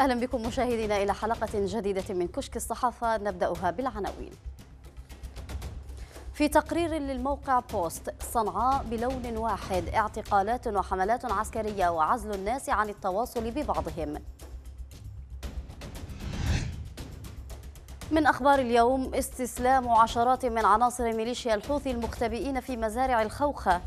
أهلا بكم مشاهدينا إلى حلقة جديدة من كشك الصحافة نبدأها بالعناوين في تقرير للموقع بوست صنعاء بلون واحد اعتقالات وحملات عسكرية وعزل الناس عن التواصل ببعضهم من أخبار اليوم استسلام عشرات من عناصر ميليشيا الحوثي المختبئين في مزارع الخوخة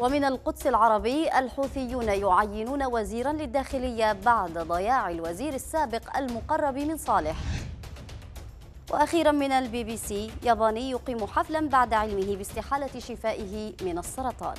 ومن القدس العربي الحوثيون يعينون وزيرا للداخلية بعد ضياع الوزير السابق المقرب من صالح وأخيرا من البي بي سي ياباني يقيم حفلا بعد علمه باستحالة شفائه من السرطان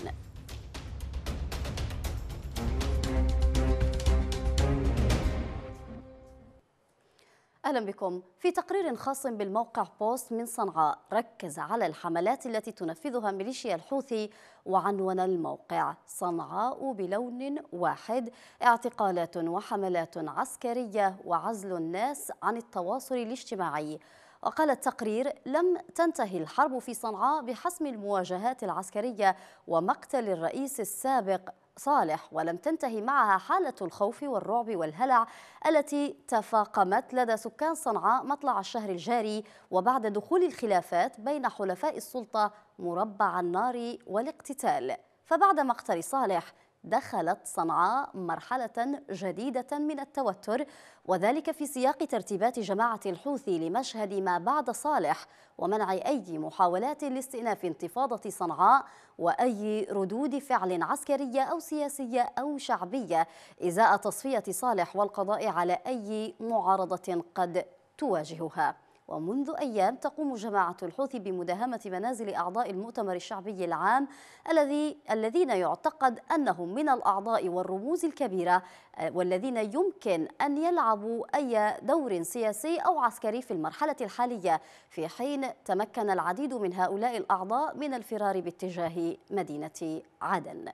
أهلا بكم في تقرير خاص بالموقع بوست من صنعاء ركز على الحملات التي تنفذها ميليشيا الحوثي وعنون الموقع صنعاء بلون واحد اعتقالات وحملات عسكرية وعزل الناس عن التواصل الاجتماعي وقال التقرير لم تنتهي الحرب في صنعاء بحسم المواجهات العسكرية ومقتل الرئيس السابق صالح ولم تنتهي معها حالة الخوف والرعب والهلع التي تفاقمت لدى سكان صنعاء مطلع الشهر الجاري وبعد دخول الخلافات بين حلفاء السلطة مربع النار والاقتتال فبعد مقتل صالح دخلت صنعاء مرحلة جديدة من التوتر وذلك في سياق ترتيبات جماعة الحوثي لمشهد ما بعد صالح ومنع أي محاولات لاستئناف انتفاضة صنعاء وأي ردود فعل عسكرية أو سياسية أو شعبية إزاء تصفية صالح والقضاء على أي معارضة قد تواجهها ومنذ أيام تقوم جماعة الحوثي بمداهمة منازل أعضاء المؤتمر الشعبي العام الذي الذين يعتقد أنهم من الأعضاء والرموز الكبيرة آه، والذين يمكن أن يلعبوا أي دور سياسي أو عسكري في المرحلة الحالية في حين تمكن العديد من هؤلاء الأعضاء من الفرار باتجاه مدينة عدن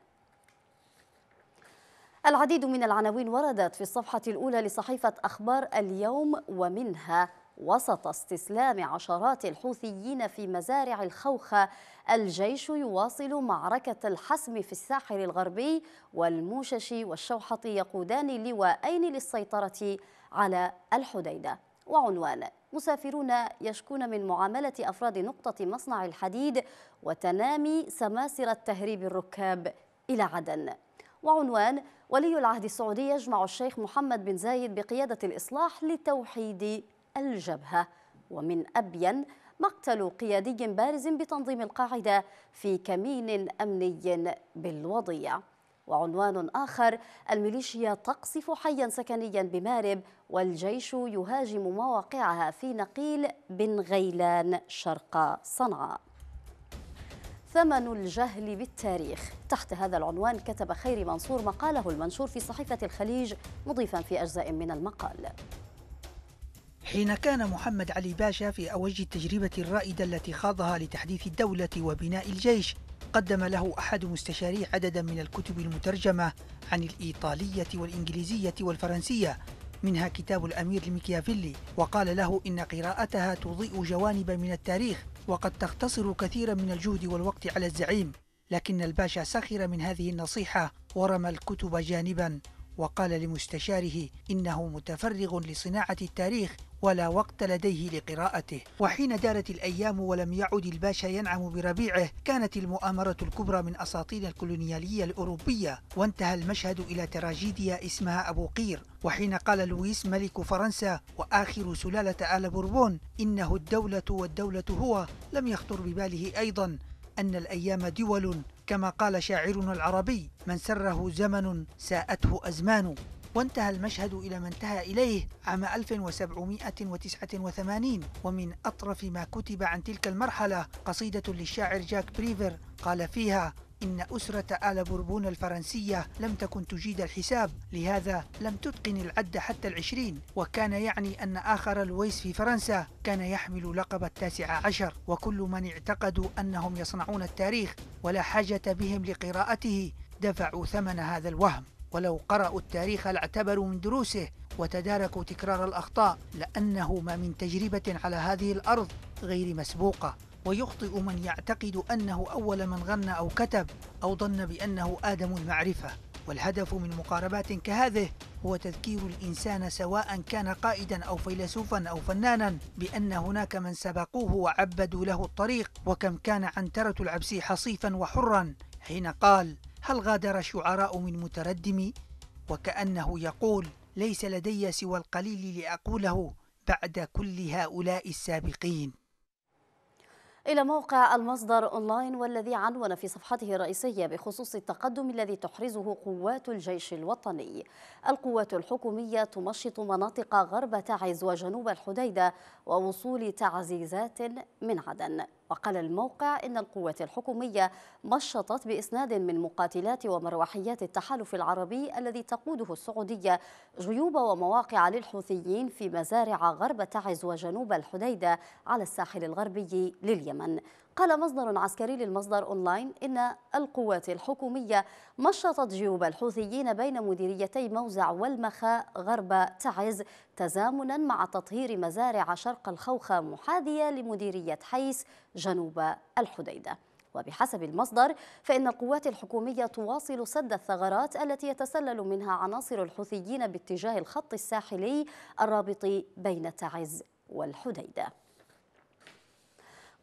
العديد من العناوين وردت في الصفحة الأولى لصحيفة أخبار اليوم ومنها وسط استسلام عشرات الحوثيين في مزارع الخوخة الجيش يواصل معركة الحسم في الساحل الغربي والموشش والشوحة يقودان لواءين للسيطرة على الحديدة وعنوان مسافرون يشكون من معاملة أفراد نقطة مصنع الحديد وتنامي سماسرة تهريب الركاب إلى عدن وعنوان ولي العهد السعودي يجمع الشيخ محمد بن زايد بقيادة الإصلاح لتوحيد الجبهة ومن أبين مقتل قيادي بارز بتنظيم القاعدة في كمين أمني بالوضيع وعنوان آخر الميليشيا تقصف حيا سكنيا بمارب والجيش يهاجم مواقعها في نقيل بن غيلان شرق صنعاء ثمن الجهل بالتاريخ تحت هذا العنوان كتب خيري منصور مقاله المنشور في صحيفة الخليج مضيفا في أجزاء من المقال حين كان محمد علي باشا في أوج التجربة الرائدة التي خاضها لتحديث الدولة وبناء الجيش قدم له أحد مستشاريه عددا من الكتب المترجمة عن الإيطالية والإنجليزية والفرنسية منها كتاب الأمير المكيافيلي وقال له إن قراءتها تضيء جوانب من التاريخ وقد تختصر كثيرا من الجهد والوقت على الزعيم لكن الباشا سخر من هذه النصيحة ورمى الكتب جانبا وقال لمستشاره إنه متفرغ لصناعة التاريخ ولا وقت لديه لقراءته وحين دارت الأيام ولم يعد الباشا ينعم بربيعه كانت المؤامرة الكبرى من أساطين الكولونيالية الأوروبية وانتهى المشهد إلى تراجيديا اسمها أبو قير وحين قال لويس ملك فرنسا وآخر سلالة آل بوربون إنه الدولة والدولة هو لم يخطر بباله أيضا أن الأيام دول كما قال شاعرنا العربي من سره زمن ساءته أزمان وانتهى المشهد إلى ما انتهى إليه عام 1789 ومن أطرف ما كتب عن تلك المرحلة قصيدة للشاعر جاك بريفر قال فيها إن أسرة آل بوربون الفرنسية لم تكن تجيد الحساب لهذا لم تتقن العد حتى العشرين وكان يعني أن آخر لويس في فرنسا كان يحمل لقب التاسع عشر وكل من اعتقدوا أنهم يصنعون التاريخ ولا حاجة بهم لقراءته دفعوا ثمن هذا الوهم ولو قرأوا التاريخ لاعتبروا من دروسه وتداركوا تكرار الأخطاء لأنه ما من تجربة على هذه الأرض غير مسبوقة ويخطئ من يعتقد أنه أول من غنى أو كتب أو ظن بأنه آدم المعرفة والهدف من مقاربات كهذه هو تذكير الإنسان سواء كان قائدا أو فيلسوفا أو فنانا بأن هناك من سبقوه وعبدوا له الطريق وكم كان عنترة العبسي حصيفا وحرا حين قال هل غادر شعراء من متردم وكأنه يقول ليس لدي سوى القليل لأقوله بعد كل هؤلاء السابقين إلى موقع المصدر أونلاين والذي عنون في صفحته الرئيسية بخصوص التقدم الذي تحرزه قوات الجيش الوطني القوات الحكومية تمشط مناطق غرب تعز وجنوب الحديدة ووصول تعزيزات من عدن وقال الموقع إن القوات الحكومية مشطت بإسناد من مقاتلات ومروحيات التحالف العربي الذي تقوده السعودية جيوب ومواقع للحوثيين في مزارع غرب تعز وجنوب الحديدة على الساحل الغربي لليمن قال مصدر عسكري للمصدر أونلاين إن القوات الحكومية مشطت جيوب الحوثيين بين مديريتي موزع والمخاء غرب تعز تزامنا مع تطهير مزارع شرق الخوخة محاذية لمديرية حيس جنوب الحديدة وبحسب المصدر فإن القوات الحكومية تواصل سد الثغرات التي يتسلل منها عناصر الحوثيين باتجاه الخط الساحلي الرابط بين تعز والحديده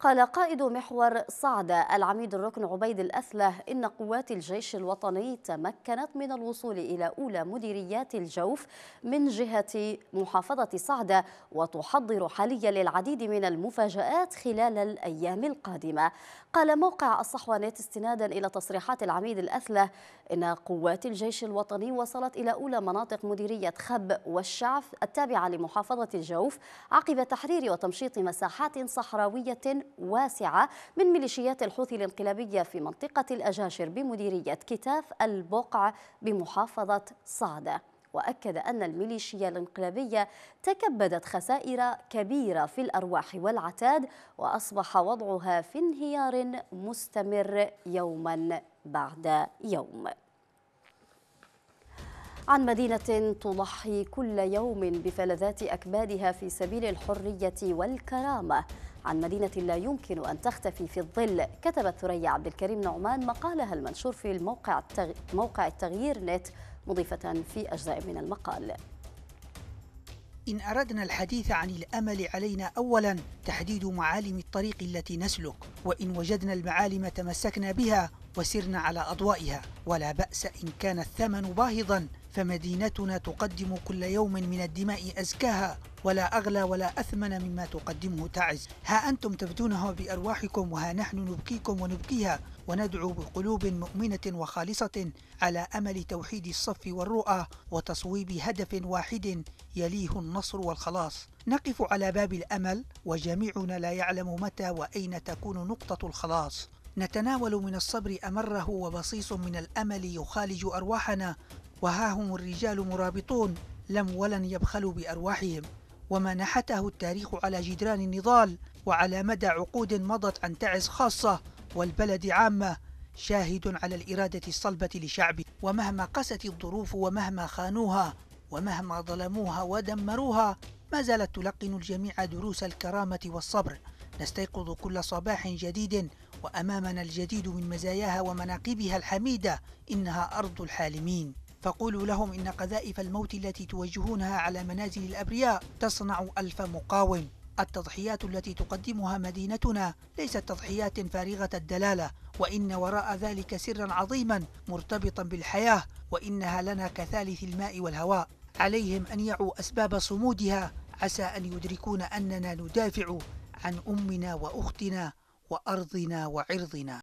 قال قائد محور صعدة العميد الركن عبيد الأثله إن قوات الجيش الوطني تمكنت من الوصول إلى أولى مديريات الجوف من جهة محافظة صعدة وتحضر حاليا للعديد من المفاجآت خلال الأيام القادمة قال موقع الصحوانات استنادا إلى تصريحات العميد الأثله إن قوات الجيش الوطني وصلت إلى أولى مناطق مديرية خب والشعف التابعة لمحافظة الجوف عقب تحرير وتمشيط مساحات صحراوية واسعة من ميليشيات الحوثي الانقلابية في منطقة الأجاشر بمديرية كتاف البقع بمحافظة صعدة وأكد أن الميليشيا الانقلابية تكبدت خسائر كبيرة في الأرواح والعتاد وأصبح وضعها في انهيار مستمر يوما بعد يوم عن مدينة تضحي كل يوم بفلذات أكبادها في سبيل الحرية والكرامة عن مدينة لا يمكن أن تختفي في الظل كتبت ثريا عبد الكريم نعمان مقالها المنشور في الموقع التغ... موقع التغيير نت مضيفة في أجزاء من المقال إن أردنا الحديث عن الأمل علينا أولا تحديد معالم الطريق التي نسلك وإن وجدنا المعالم تمسكنا بها وسرنا على أضوائها ولا بأس إن كان الثمن باهظا فمدينتنا تقدم كل يوم من الدماء أزكاها ولا أغلى ولا أثمن مما تقدمه تعز ها أنتم تبدونها بأرواحكم وها نحن نبكيكم ونبكيها وندعو بقلوب مؤمنة وخالصة على أمل توحيد الصف والرؤى وتصويب هدف واحد يليه النصر والخلاص نقف على باب الأمل وجميعنا لا يعلم متى وأين تكون نقطة الخلاص نتناول من الصبر أمره وبصيص من الأمل يخالج أرواحنا وها هم الرجال مرابطون لم ولن يبخلوا بأرواحهم وما نحته التاريخ على جدران النضال وعلى مدى عقود مضت عن تعز خاصة والبلد عامة شاهد على الإرادة الصلبة لشعبه ومهما قست الظروف ومهما خانوها ومهما ظلموها ودمروها ما زالت تلقن الجميع دروس الكرامة والصبر نستيقظ كل صباح جديد وأمامنا الجديد من مزاياها ومناقبها الحميدة إنها أرض الحالمين فقولوا لهم إن قذائف الموت التي توجهونها على منازل الأبرياء تصنع ألف مقاوم التضحيات التي تقدمها مدينتنا ليست تضحيات فارغة الدلالة وإن وراء ذلك سرا عظيما مرتبطا بالحياة وإنها لنا كثالث الماء والهواء عليهم أن يعوا أسباب صمودها عسى أن يدركون أننا ندافع عن أمنا وأختنا وأرضنا وعرضنا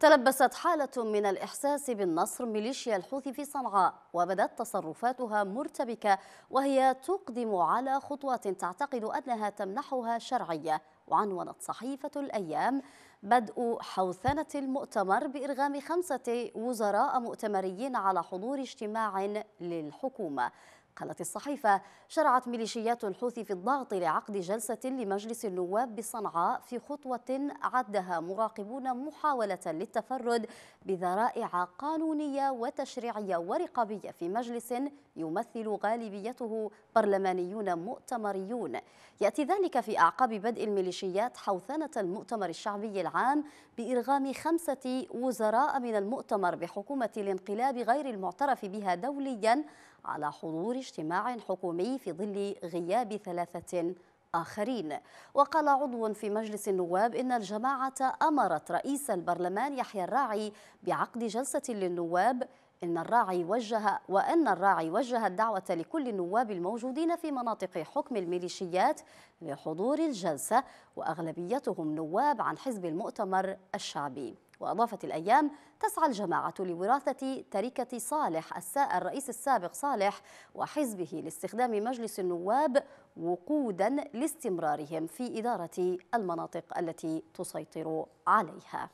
تلبست حالة من الإحساس بالنصر ميليشيا الحوثي في صنعاء وبدت تصرفاتها مرتبكة وهي تقدم على خطوات تعتقد أنها تمنحها شرعية وعنونت صحيفة الأيام بدء حوثنة المؤتمر بإرغام خمسة وزراء مؤتمريين على حضور اجتماع للحكومة قالت الصحيفة شرعت ميليشيات الحوثي في الضغط لعقد جلسة لمجلس النواب بصنعاء في خطوة عدها مراقبون محاولة للتفرد بذرائع قانونية وتشريعية ورقابية في مجلس يمثل غالبيته برلمانيون مؤتمريون يأتي ذلك في أعقاب بدء الميليشيات حوثنة المؤتمر الشعبي العام بإرغام خمسة وزراء من المؤتمر بحكومة الانقلاب غير المعترف بها دوليا على حضور اجتماع حكومي في ظل غياب ثلاثة آخرين وقال عضو في مجلس النواب إن الجماعة أمرت رئيس البرلمان يحيى الراعي بعقد جلسة للنواب إن الراعي وجه وأن الراعي وجه الدعوة لكل النواب الموجودين في مناطق حكم الميليشيات لحضور الجلسة وأغلبيتهم نواب عن حزب المؤتمر الشعبي وأضافت الأيام تسعى الجماعة لوراثة تركة صالح الرئيس السابق صالح وحزبه لاستخدام مجلس النواب وقودا لاستمرارهم في إدارة المناطق التي تسيطر عليها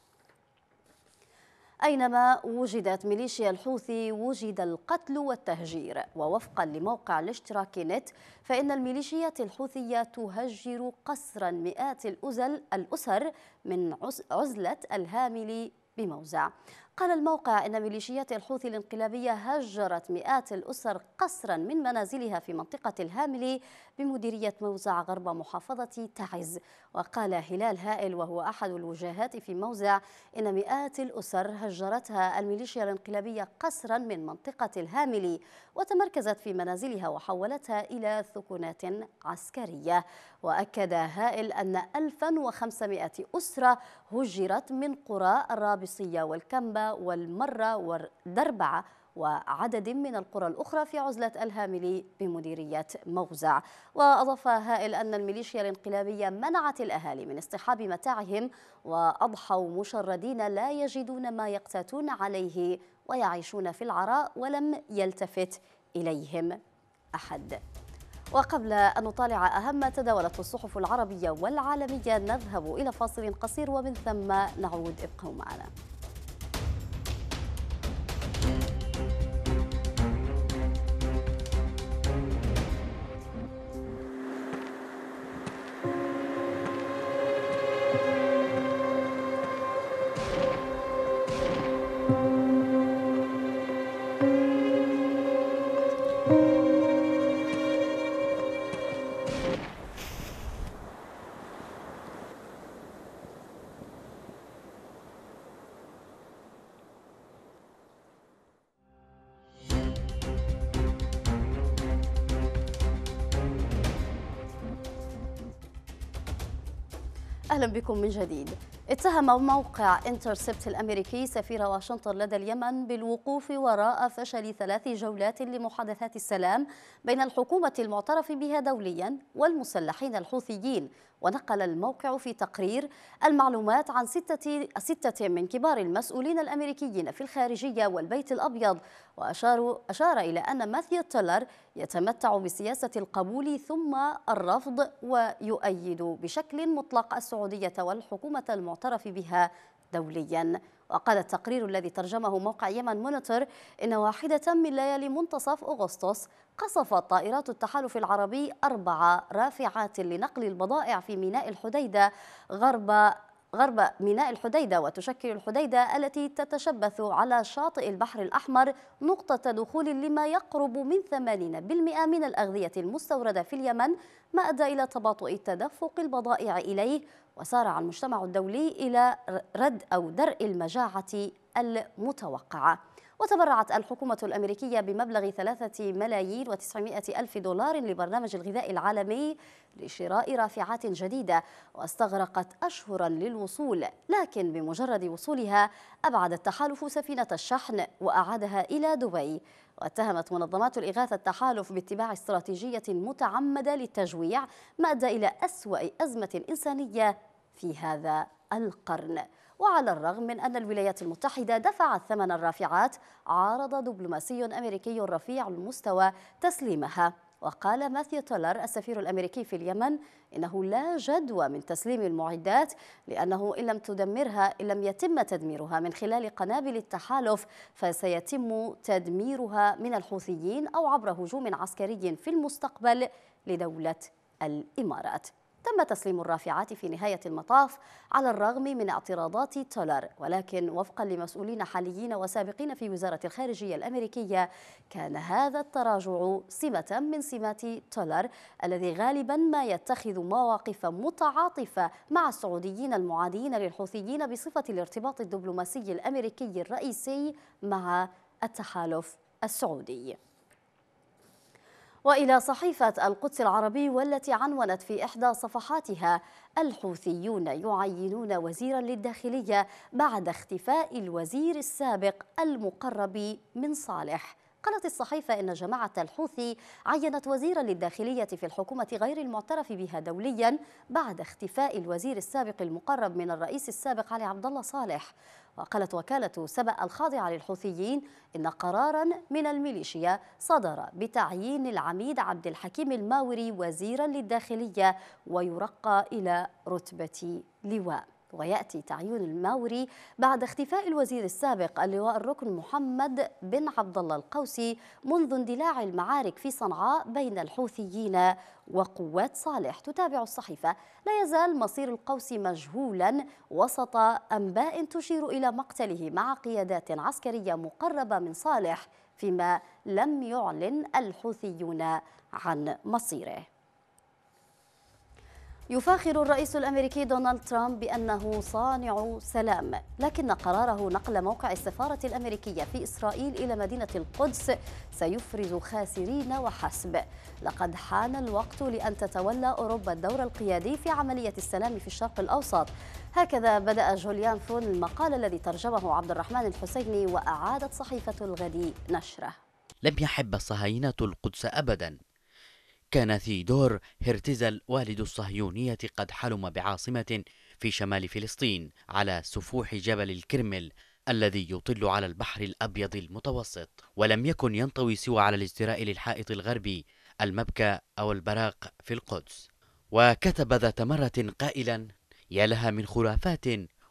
أينما وجدت ميليشيا الحوثي وجد القتل والتهجير ووفقا لموقع الاشتراك نت فإن الميليشيات الحوثية تهجر قسرا مئات الأزل الأسر من عزلة الهامل بموزع قال الموقع أن ميليشيات الحوثي الانقلابية هجرت مئات الأسر قسرا من منازلها في منطقة الهاملي بمديرية موزع غرب محافظة تعز وقال هلال هائل وهو أحد الوجاهات في موزع إن مئات الأسر هجرتها الميليشيا الانقلابية قسرا من منطقة الهاملي وتمركزت في منازلها وحولتها إلى ثكنات عسكرية وأكد هائل أن 1500 أسرة هجرت من قرى الرابصية والكمبة والمرة والدربعة وعدد من القرى الأخرى في عزلة الهاملي بمديرية موزع وأضاف هائل أن الميليشيا الانقلابية منعت الأهالي من اصطحاب متاعهم وأضحوا مشردين لا يجدون ما يقتاتون عليه ويعيشون في العراء ولم يلتفت إليهم أحد وقبل أن نطالع أهم ما تداولته الصحف العربية والعالمية نذهب إلى فاصل قصير ومن ثم نعود ابقوا معنا أهلا بكم من جديد اتهم موقع انترسبت الأمريكي سفير واشنطن لدى اليمن بالوقوف وراء فشل ثلاث جولات لمحادثات السلام بين الحكومة المعترف بها دوليا والمسلحين الحوثيين ونقل الموقع في تقرير المعلومات عن ستة, ستة من كبار المسؤولين الأمريكيين في الخارجية والبيت الأبيض وأشاروا أشار إلى أن ماثيو تيلر يتمتع بسياسة القبول ثم الرفض ويؤيد بشكل مطلق السعودية والحكومة المعترف بها دوليا وقال التقرير الذي ترجمه موقع يمن مونيتور إن واحدة من ليالي منتصف أغسطس قصفت طائرات التحالف العربي أربع رافعات لنقل البضائع في ميناء الحديدة غرب غرب ميناء الحديدة وتشكل الحديدة التي تتشبث على شاطئ البحر الأحمر نقطة دخول لما يقرب من 80% من الأغذية المستوردة في اليمن ما أدى إلى تباطؤ تدفق البضائع إليه وسارع المجتمع الدولي إلى رد أو درء المجاعة المتوقعة وتبرعت الحكومة الأمريكية بمبلغ 3 ملايين و900 ألف دولار لبرنامج الغذاء العالمي لشراء رافعات جديدة واستغرقت أشهرا للوصول لكن بمجرد وصولها أبعد التحالف سفينة الشحن وأعادها إلى دبي واتهمت منظمات الإغاثة التحالف باتباع استراتيجية متعمدة للتجويع ما أدى إلى أسوأ أزمة إنسانية في هذا القرن وعلى الرغم من أن الولايات المتحدة دفعت ثمن الرافعات عارض دبلوماسي أمريكي رفيع المستوى تسليمها وقال ماثيو تولر السفير الأمريكي في اليمن إنه لا جدوى من تسليم المعدات لأنه إن لم تدمرها إن لم يتم تدميرها من خلال قنابل التحالف فسيتم تدميرها من الحوثيين أو عبر هجوم عسكري في المستقبل لدولة الإمارات تم تسليم الرافعات في نهاية المطاف على الرغم من اعتراضات تولر ولكن وفقا لمسؤولين حاليين وسابقين في وزارة الخارجية الأمريكية كان هذا التراجع سمة من سمات تولر الذي غالبا ما يتخذ مواقف متعاطفة مع السعوديين المعادين للحوثيين بصفة الارتباط الدبلوماسي الأمريكي الرئيسي مع التحالف السعودي وإلى صحيفة القدس العربي والتي عنونت في إحدى صفحاتها الحوثيون يعينون وزيرا للداخلية بعد اختفاء الوزير السابق المقرب من صالح قالت الصحيفة إن جماعة الحوثي عينت وزيرا للداخلية في الحكومة غير المعترف بها دوليا بعد اختفاء الوزير السابق المقرب من الرئيس السابق علي عبد الله صالح وقالت وكالة سبأ الخاضعة للحوثيين إن قرارا من الميليشيا صدر بتعيين العميد عبد الحكيم الماوري وزيرا للداخلية ويرقى إلى رتبة لواء ويأتي تعيين الماوري بعد اختفاء الوزير السابق اللواء الركن محمد بن عبد الله القوسي منذ اندلاع المعارك في صنعاء بين الحوثيين وقوات صالح تتابع الصحيفة لا يزال مصير القوسي مجهولا وسط أنباء تشير إلى مقتله مع قيادات عسكرية مقربة من صالح فيما لم يعلن الحوثيون عن مصيره يفاخر الرئيس الامريكي دونالد ترامب بانه صانع سلام، لكن قراره نقل موقع السفاره الامريكيه في اسرائيل الى مدينه القدس سيفرز خاسرين وحسب. لقد حان الوقت لان تتولى اوروبا الدور القيادي في عمليه السلام في الشرق الاوسط. هكذا بدا جوليان فون المقال الذي ترجمه عبد الرحمن الحسيني واعادت صحيفه الغد نشره. لم يحب الصهاينه القدس ابدا كان ثيدور هرتزل والد الصهيونية قد حلم بعاصمة في شمال فلسطين على سفوح جبل الكرمل الذي يطل على البحر الأبيض المتوسط ولم يكن ينطوي سوى على الازدراء للحائط الغربي المبكى أو البراق في القدس وكتب ذات مرة قائلا يا لها من خرافات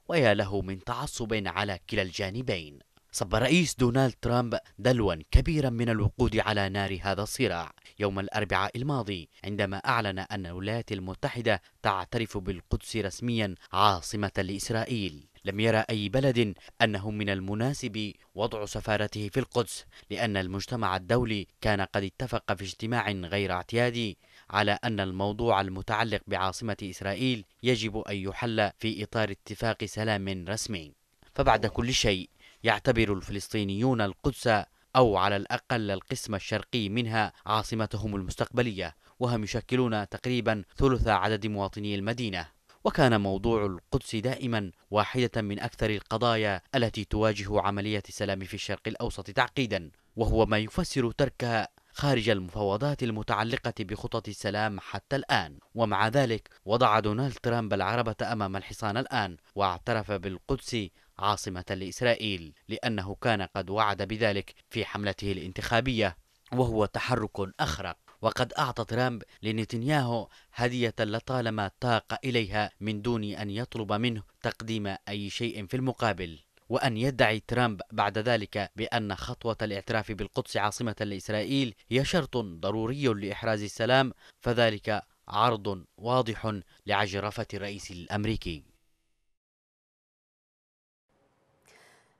ويا له من تعصب على كلا الجانبين صب رئيس دونالد ترامب دلوا كبيرا من الوقود على نار هذا الصراع يوم الأربعاء الماضي عندما أعلن أن الولايات المتحدة تعترف بالقدس رسميا عاصمة لإسرائيل لم يرى أي بلد أنه من المناسب وضع سفارته في القدس لأن المجتمع الدولي كان قد اتفق في اجتماع غير اعتيادي على أن الموضوع المتعلق بعاصمة إسرائيل يجب أن يحل في إطار اتفاق سلام رسمي فبعد كل شيء يعتبر الفلسطينيون القدس أو على الأقل القسم الشرقي منها عاصمتهم المستقبلية وهم يشكلون تقريبا ثلث عدد مواطني المدينة وكان موضوع القدس دائما واحدة من أكثر القضايا التي تواجه عملية السلام في الشرق الأوسط تعقيدا وهو ما يفسر تركها خارج المفاوضات المتعلقة بخطط السلام حتى الآن ومع ذلك وضع دونالد ترامب العربة أمام الحصان الآن واعترف بالقدس عاصمة لإسرائيل لأنه كان قد وعد بذلك في حملته الانتخابية وهو تحرك أخرق وقد أعطى ترامب لنتنياهو هدية لطالما طاق إليها من دون أن يطلب منه تقديم أي شيء في المقابل وأن يدعي ترامب بعد ذلك بأن خطوة الاعتراف بالقدس عاصمة لإسرائيل هي شرط ضروري لإحراز السلام فذلك عرض واضح لعجرفة الرئيس الأمريكي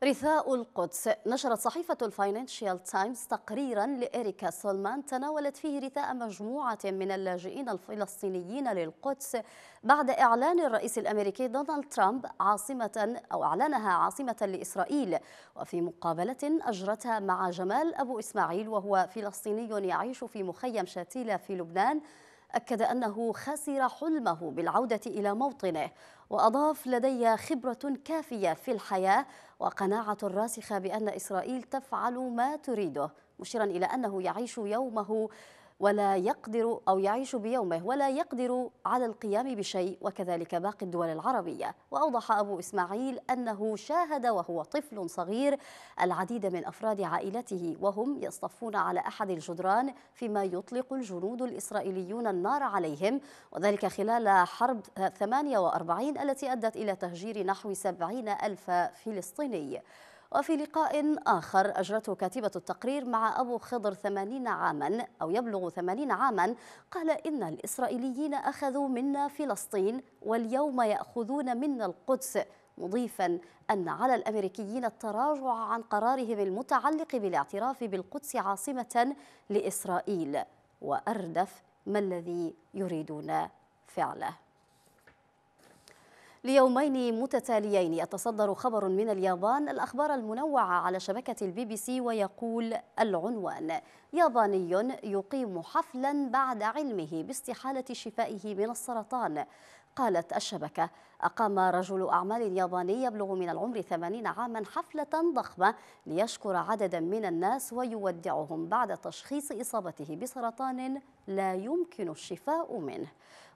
رثاء القدس نشرت صحيفة الفاينانشيال تايمز تقريرا لإريكا سولمان تناولت فيه رثاء مجموعة من اللاجئين الفلسطينيين للقدس بعد إعلان الرئيس الأمريكي دونالد ترامب عاصمة أو أعلنها عاصمة لإسرائيل وفي مقابلة أجرتها مع جمال أبو إسماعيل وهو فلسطيني يعيش في مخيم شاتيلا في لبنان أكد أنه خسر حلمه بالعودة إلى موطنه وأضاف لدي خبرة كافية في الحياة وقناعة راسخة بأن إسرائيل تفعل ما تريده مشيرا إلى أنه يعيش يومه ولا يقدر أو يعيش بيومه ولا يقدر على القيام بشيء وكذلك باقي الدول العربية وأوضح أبو إسماعيل أنه شاهد وهو طفل صغير العديد من أفراد عائلته وهم يصطفون على أحد الجدران فيما يطلق الجنود الإسرائيليون النار عليهم وذلك خلال حرب 48 التي أدت إلى تهجير نحو 70 ألف فلسطيني وفي لقاء آخر أجرته كاتبة التقرير مع أبو خضر 80 عاما أو يبلغ 80 عاما قال إن الإسرائيليين أخذوا منا فلسطين واليوم يأخذون منا القدس مضيفا أن على الأمريكيين التراجع عن قرارهم المتعلق بالاعتراف بالقدس عاصمة لإسرائيل وأردف ما الذي يريدون فعله ليومين متتاليين يتصدر خبر من اليابان الأخبار المنوعة على شبكة البي بي سي ويقول العنوان ياباني يقيم حفلا بعد علمه باستحالة شفائه من السرطان قالت الشبكة أقام رجل أعمال ياباني يبلغ من العمر 80 عاما حفلة ضخمة ليشكر عددا من الناس ويودعهم بعد تشخيص إصابته بسرطان لا يمكن الشفاء منه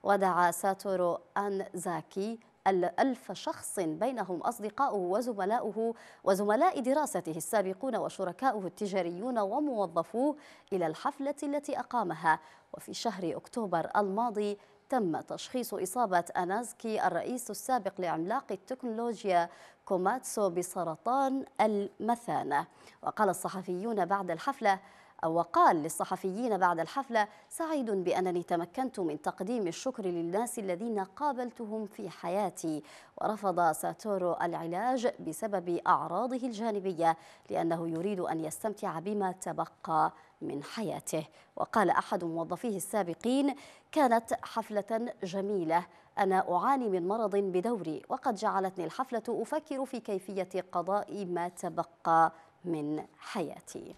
ودعا ساتورو أنزاكي الألف شخص بينهم أصدقاؤه وزملاؤه وزملاء دراسته السابقون وشركاؤه التجاريون وموظفوه إلى الحفلة التي أقامها وفي شهر أكتوبر الماضي تم تشخيص إصابة أنازكي الرئيس السابق لعملاق التكنولوجيا كوماتسو بسرطان المثانة وقال الصحفيون بعد الحفلة وقال للصحفيين بعد الحفلة سعيد بأنني تمكنت من تقديم الشكر للناس الذين قابلتهم في حياتي ورفض ساتورو العلاج بسبب أعراضه الجانبية لأنه يريد أن يستمتع بما تبقى من حياته وقال أحد موظفيه السابقين كانت حفلة جميلة أنا أعاني من مرض بدوري وقد جعلتني الحفلة أفكر في كيفية قضاء ما تبقى من حياتي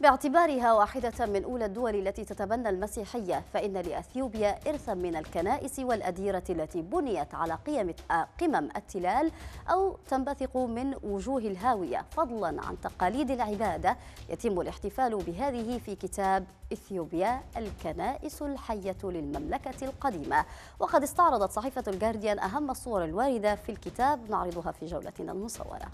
باعتبارها واحدة من أولى الدول التي تتبنى المسيحية فإن لأثيوبيا إرثا من الكنائس والأديرة التي بنيت على قيم آه، قمم التلال أو تنبثق من وجوه الهاوية فضلا عن تقاليد العبادة يتم الاحتفال بهذه في كتاب إثيوبيا الكنائس الحية للمملكة القديمة وقد استعرضت صحيفة الجارديان أهم الصور الواردة في الكتاب نعرضها في جولتنا المصورة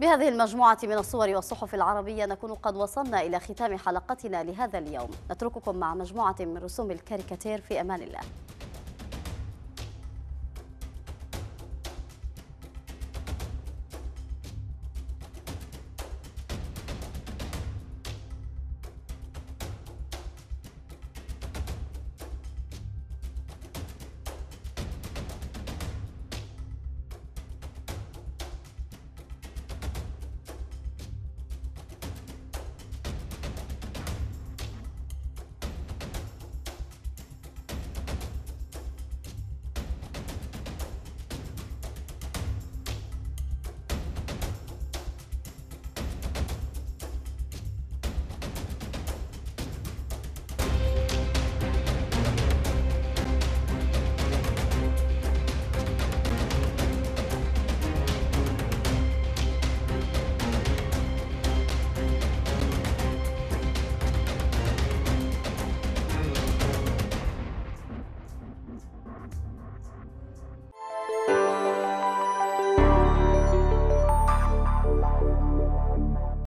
بهذه المجموعة من الصور والصحف العربية نكون قد وصلنا إلى ختام حلقتنا لهذا اليوم نترككم مع مجموعة من رسوم الكاريكاتير في أمان الله